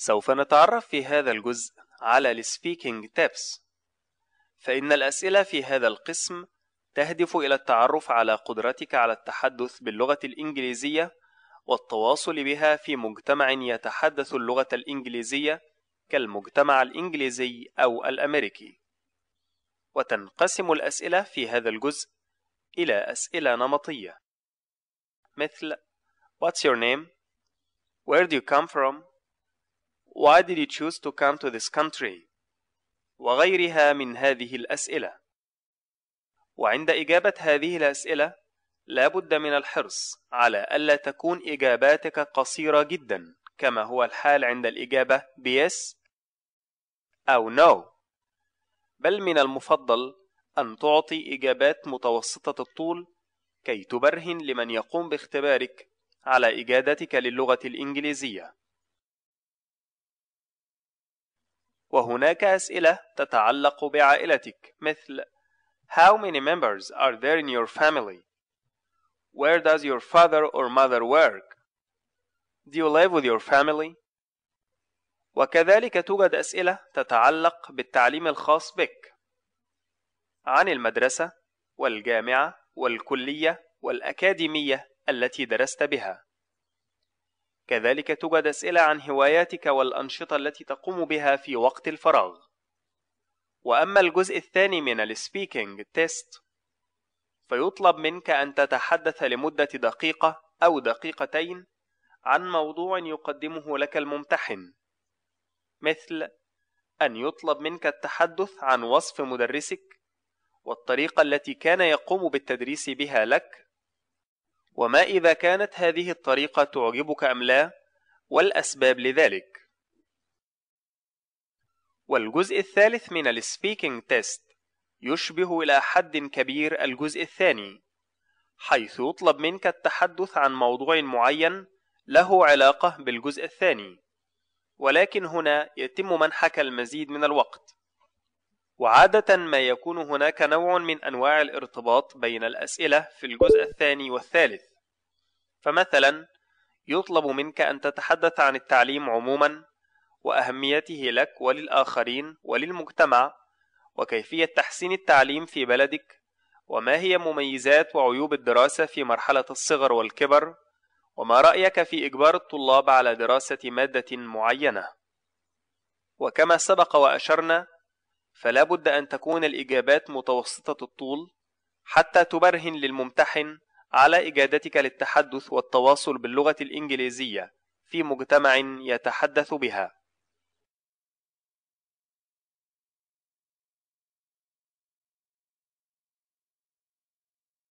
سوف نتعرف في هذا الجزء على السبيكينج تابس فإن الأسئلة في هذا القسم تهدف إلى التعرف على قدرتك على التحدث باللغة الإنجليزية والتواصل بها في مجتمع يتحدث اللغة الإنجليزية كالمجتمع الإنجليزي أو الأمريكي. وتنقسم الأسئلة في هذا الجزء إلى أسئلة نمطية مثل What's your name? Where do you come from? Why did you choose to come to this country? وغيرها من هذه الأسئلة. وعند إجابة هذه الأسئلة لا بد من الحرص على ألا تكون إجاباتك قصيرة جدا كما هو الحال عند الإجابة بيس أو نو no. بل من المفضل أن تعطي إجابات متوسطة الطول كي تبرهن لمن يقوم باختبارك على إجادتك للغة الإنجليزية وهناك أسئلة تتعلق بعائلتك مثل How many members are there in your family? Where does your father or mother work? Do you live with your family? وكذلك توجد أسئلة تتعلق بالتعليم الخاص بك عن المدرسة والجامعة والكلية والأكاديمية التي درست بها كذلك توجد أسئلة عن هواياتك والأنشطة التي تقوم بها في وقت الفراغ وأما الجزء الثاني من السبيكينج تيست فيطلب منك أن تتحدث لمدة دقيقة أو دقيقتين عن موضوع يقدمه لك الممتحن مثل أن يطلب منك التحدث عن وصف مدرسك والطريقة التي كان يقوم بالتدريس بها لك وما إذا كانت هذه الطريقة تعجبك أم لا والأسباب لذلك والجزء الثالث من السبيكينج تيست يشبه إلى حد كبير الجزء الثاني حيث يطلب منك التحدث عن موضوع معين له علاقة بالجزء الثاني ولكن هنا يتم منحك المزيد من الوقت وعادة ما يكون هناك نوع من أنواع الارتباط بين الأسئلة في الجزء الثاني والثالث فمثلا يطلب منك أن تتحدث عن التعليم عموما وأهميته لك وللآخرين وللمجتمع وكيفية تحسين التعليم في بلدك وما هي مميزات وعيوب الدراسة في مرحلة الصغر والكبر وما رأيك في إجبار الطلاب على دراسة مادة معينة وكما سبق وأشرنا فلا بد أن تكون الإجابات متوسطة الطول حتى تبرهن للممتحن على إجادتك للتحدث والتواصل باللغة الإنجليزية في مجتمع يتحدث بها